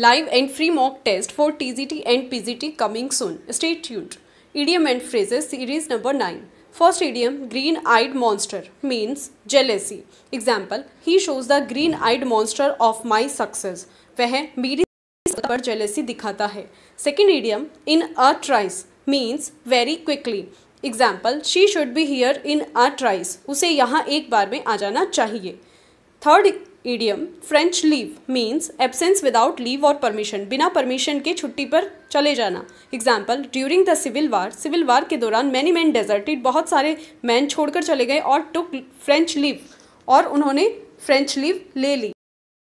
live and free mock test for TGT and PGT coming soon stay ट्यूड idiom and phrases series number nine first idiom green eyed monster means jealousy example he shows the green eyed monster of my success वह मेरी पर jealousy दिखाता है second idiom in a trice means very quickly example she should be here in a trice उसे यहाँ एक बार में आ जाना चाहिए third idiom French leave means absence without leave और परमिशन बिना परमिशन के छुट्टी पर चले जाना example during the civil war civil war के दौरान मैनी मैन डेजर्टेड बहुत सारे मैन छोड़कर चले गए और टुक फ्रेंच लीव और उन्होंने फ्रेंच लीव ले ली